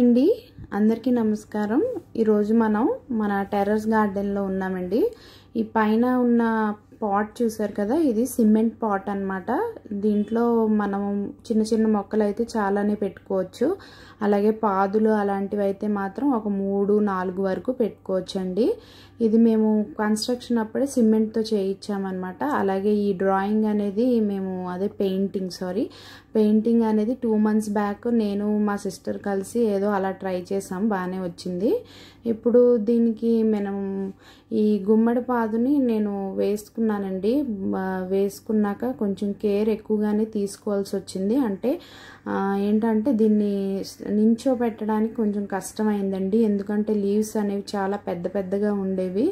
అండి అందరికీ నమస్కారం ఈరోజు మనం మన టెర్రస్ గార్డెన్లో ఉన్నామండి ఈ పైన ఉన్న పాట్ చూసారు కదా ఇది సిమెంట్ పాట్ అనమాట దీంట్లో మనం చిన్న చిన్న మొక్కలు అయితే చాలానే పెట్టుకోవచ్చు అలాగే పాదులు అలాంటివి అయితే మాత్రం ఒక మూడు నాలుగు వరకు పెట్టుకోవచ్చు అండి ఇది మేము కన్స్ట్రక్షన్ అప్పుడే సిమెంట్తో చేయించామన్నమాట అలాగే ఈ డ్రాయింగ్ అనేది మేము అదే పెయింటింగ్ సారీ పెయింటింగ్ అనేది టూ మంత్స్ బ్యాక్ నేను మా సిస్టర్ కలిసి ఏదో అలా ట్రై చేసాం బాగానే వచ్చింది ఇప్పుడు దీనికి మనం ఈ గుమ్మడి పాదుని నేను వేసుకున్నానండి వేసుకున్నాక కొంచెం కేర్ ఎక్కువగానే తీసుకోవాల్సి వచ్చింది అంటే ఏంటంటే దీన్ని నించో పెట్టడానికి కొంచెం కష్టమైందండి ఎందుకంటే లీవ్స్ అనేవి చాలా పెద్ద పెద్దగా ఉండేవి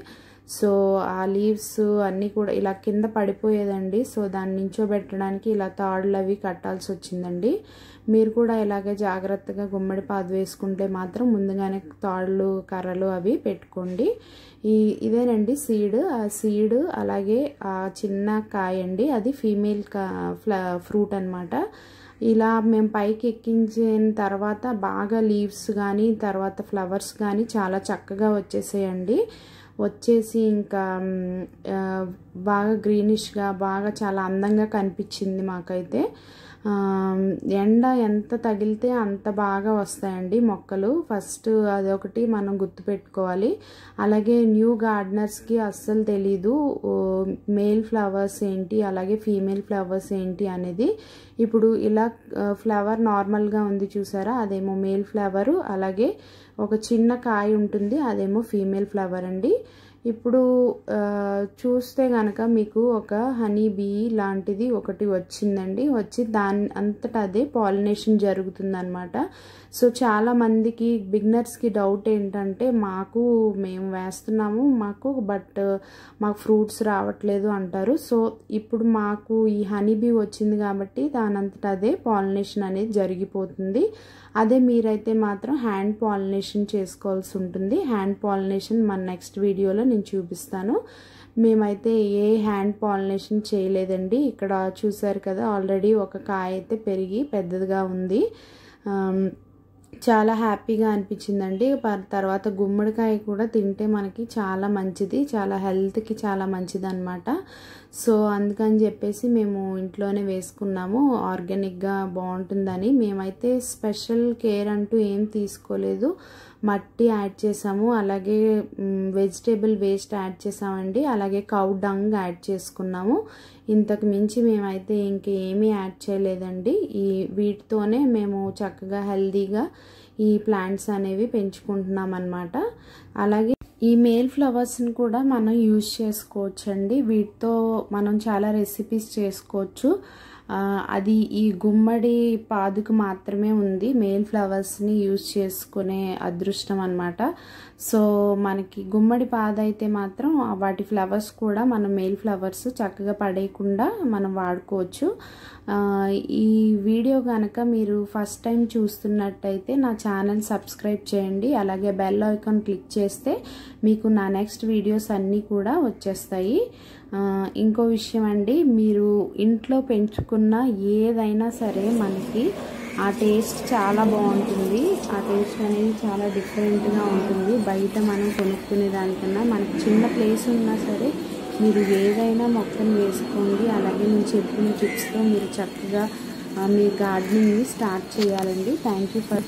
సో ఆ లీవ్స్ అన్నీ కూడా ఇలా కింద పడిపోయేదండి సో దాన్ని నించోబెట్టడానికి ఇలా తాడులు అవి కట్టాల్సి వచ్చిందండి మీరు కూడా ఇలాగే జాగ్రత్తగా గుమ్మడి పాదు వేసుకుంటే మాత్రం ముందుగానే తాళ్ళు కర్రలు అవి పెట్టుకోండి ఈ ఇదేనండి సీడ్ ఆ సీడ్ అలాగే ఆ చిన్న కాయ అండి అది ఫీమేల్ కా ఫ్రూట్ అనమాట ఇలా మేము పైకి ఎక్కించిన తర్వాత బాగా లీవ్స్ కానీ తర్వాత ఫ్లవర్స్ కానీ చాలా చక్కగా వచ్చేసేయండి వచ్చేసి ఇంకా బాగా గ్రీనిష్గా బాగా చాలా అందంగా కనిపించింది మాకైతే ఎండ ఎంత తగిలితే అంత బాగా వస్తాయండి మొక్కలు ఫస్ట్ అదొకటి మనం గుర్తుపెట్టుకోవాలి అలాగే న్యూ గార్డనర్స్కి అస్సలు తెలీదు మేల్ ఫ్లవర్స్ ఏంటి అలాగే ఫీమేల్ ఫ్లవర్స్ ఏంటి అనేది ఇప్పుడు ఇలా ఫ్లవర్ నార్మల్గా ఉంది చూసారా అదేమో మేల్ ఫ్లవరు అలాగే ఒక చిన్న కాయ ఉంటుంది అదేమో ఫీమేల్ ఫ్లవర్ అండి ఇప్పుడు చూస్తే కనుక మీకు ఒక హనీ బీ లాంటిది ఒకటి వచ్చిందండి వచ్చి దాని అంతటా అదే పాలినేషన్ జరుగుతుందనమాట సో చాలామందికి బిగ్నర్స్కి డౌట్ ఏంటంటే మాకు మేము వేస్తున్నాము మాకు బట్ మాకు ఫ్రూట్స్ రావట్లేదు అంటారు సో ఇప్పుడు మాకు ఈ హనీ బీ వచ్చింది కాబట్టి దాని అంతటా అదే పాలినేషన్ అనేది జరిగిపోతుంది అదే మీరైతే మాత్రం హ్యాండ్ పాలినేషన్ చేసుకోవాల్సి ఉంటుంది హ్యాండ్ పాలినేషన్ మన నెక్స్ట్ వీడియోలో నేను చూపిస్తాను మేమైతే ఏ హ్యాండ్ పాలినేషన్ చేయలేదండి ఇక్కడ చూసారు కదా ఆల్రెడీ ఒక కాయ అయితే పెరిగి పెద్దదిగా ఉంది చాలా హ్యాపీగా అనిపించిందండి తర్వాత గుమ్మడికాయ కూడా తింటే మనకి చాలా మంచిది చాలా హెల్త్కి చాలా మంచిది అనమాట సో అందుకని చెప్పేసి మేము ఇంట్లోనే వేసుకున్నాము ఆర్గానిక్గా బాగుంటుందని మేమైతే స్పెషల్ కేర్ అంటూ ఏం తీసుకోలేదు మట్టి యాడ్ చేసాము అలాగే వెజిటేబుల్ వేస్ట్ యాడ్ చేసామండి అలాగే కౌ డంగ్ యాడ్ చేసుకున్నాము ఇంతకు మించి మేమైతే ఇంకేమీ యాడ్ చేయలేదండి ఈ వీటితోనే మేము చక్కగా హెల్దీగా ఈ ప్లాంట్స్ అనేవి పెంచుకుంటున్నాం అనమాట అలాగే ఈ మేల్ ఫ్లవర్స్ని కూడా మనం యూజ్ చేసుకోవచ్చండి వీటితో మనం చాలా రెసిపీస్ చేసుకోవచ్చు అది ఈ గుమ్మడి పాదుకు మాత్రమే ఉంది మేల్ ఫ్లవర్స్ని యూజ్ చేసుకునే అదృష్టం అనమాట సో మనకి గుమ్మడి పాద అయితే మాత్రం వాటి ఫ్లవర్స్ కూడా మనం మేల్ ఫ్లవర్స్ చక్కగా పడేయకుండా మనం వాడుకోవచ్చు ఈ వీడియో కనుక మీరు ఫస్ట్ టైం చూస్తున్నట్టయితే నా ఛానల్ సబ్స్క్రైబ్ చేయండి అలాగే బెల్ ఐకాన్ క్లిక్ చేస్తే మీకు నా నెక్స్ట్ వీడియోస్ అన్నీ కూడా వచ్చేస్తాయి ఇంకో విషయం అండి మీరు ఇంట్లో పెంచుకున్న ఏదైనా సరే మనకి ఆ టేస్ట్ చాలా బాగుంటుంది ఆ టేస్ట్ అనేది చాలా డిఫరెంట్గా ఉంటుంది బయట మనం కొనుక్కునే దానికన్నా మనకి చిన్న ప్లేస్ ఉన్నా సరే మీరు ఏదైనా మొక్కను వేసుకోండి అలాగే నేను చెప్పిన టిప్స్తో మీరు చక్కగా మీ గార్డెనింగ్ని స్టార్ట్ చేయాలండి థ్యాంక్ యూ ఫర్